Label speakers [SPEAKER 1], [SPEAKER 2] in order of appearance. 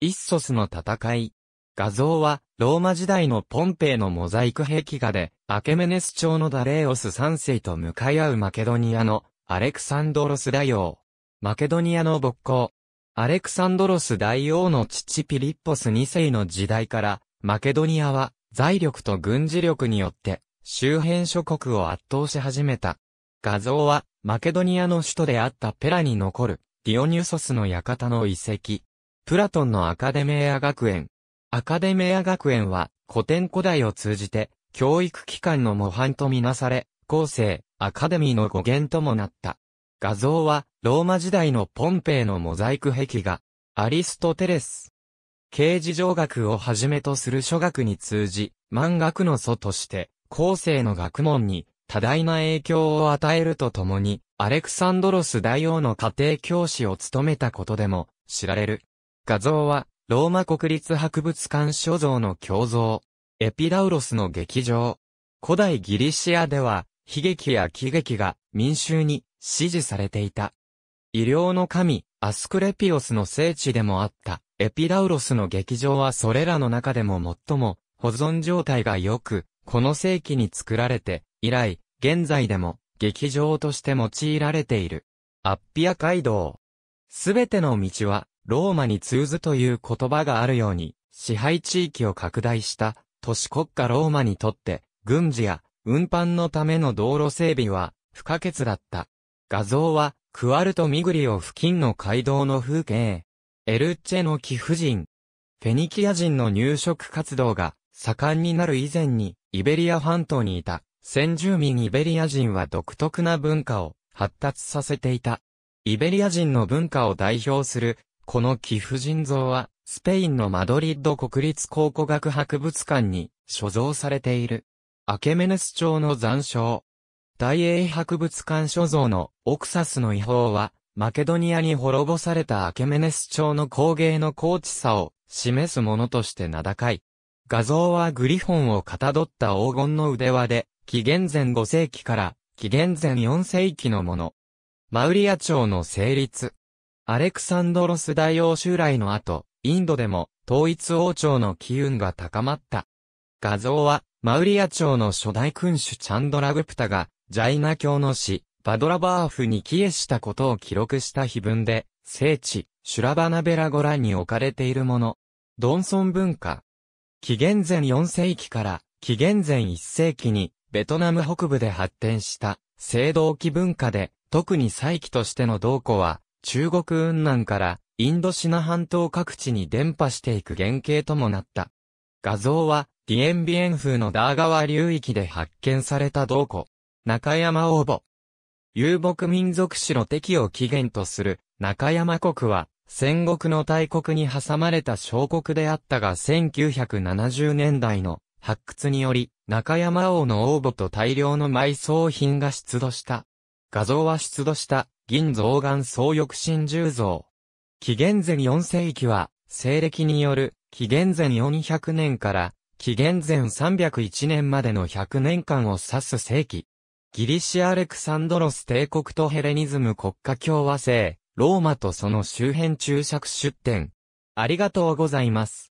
[SPEAKER 1] イッソスの戦い。画像は、ローマ時代のポンペイのモザイク壁画で、アケメネス朝のダレーオス3世と向かい合うマケドニアの、アレクサンドロス大王。マケドニアの勃興。アレクサンドロス大王の父ピリッポス2世の時代から、マケドニアは、財力と軍事力によって、周辺諸国を圧倒し始めた。画像は、マケドニアの首都であったペラに残る、ディオニュソスの館の遺跡。プラトンのアカデメア学園。アカデメア学園は古典古代を通じて教育機関の模範とみなされ、後世、アカデミーの語源ともなった。画像はローマ時代のポンペイのモザイク壁画、アリストテレス。刑事上学をはじめとする諸学に通じ、漫学の祖として、後世の学問に多大な影響を与えるとともに、アレクサンドロス大王の家庭教師を務めたことでも知られる。画像は、ローマ国立博物館所蔵の胸像。エピダウロスの劇場。古代ギリシアでは、悲劇や喜劇が民衆に支持されていた。医療の神、アスクレピオスの聖地でもあった、エピダウロスの劇場はそれらの中でも最も保存状態が良く、この世紀に作られて、以来、現在でも劇場として用いられている。アッピア街道。すべての道はローマに通ずという言葉があるように、支配地域を拡大した都市国家ローマにとって、軍事や運搬のための道路整備は不可欠だった。画像は、クアルト・ミグリオ付近の街道の風景。エルチェの貴婦人。フェニキア人の入植活動が盛んになる以前に、イベリア半島にいた先住民イベリア人は独特な文化を発達させていた。イベリア人の文化を代表するこの貴婦人像は、スペインのマドリッド国立考古学博物館に所蔵されている。アケメネス朝の残照。大英博物館所蔵のオクサスの遺宝は、マケドニアに滅ぼされたアケメネス朝の工芸の高知さを示すものとして名高い。画像はグリフォンをかたどった黄金の腕輪で、紀元前5世紀から紀元前4世紀のもの。マウリア朝の成立。アレクサンドロス大王襲来の後、インドでも統一王朝の機運が高まった。画像は、マウリア朝の初代君主チャンドラグプタが、ジャイナ教の死、バドラバーフに帰依したことを記録した碑文で、聖地、シュラバナベラゴラに置かれているもの。ドンソン文化。紀元前4世紀から紀元前1世紀にベトナム北部で発展した青銅器文化で特に再起としての銅庫は中国雲南からインドシナ半島各地に伝播していく原型ともなった。画像は、ディエンビエン風のダー川流域で発見された銅庫、中山応募。遊牧民族史の敵を起源とする中山国は、戦国の大国に挟まれた小国であったが1970年代の発掘により、中山王の応募と大量の埋葬品が出土した。画像は出土した銀増岩総翼神獣像。紀元前4世紀は、西暦による、紀元前400年から、紀元前301年までの100年間を指す世紀。ギリシア・アレクサンドロス帝国とヘレニズム国家共和制、ローマとその周辺注釈出典。ありがとうございます。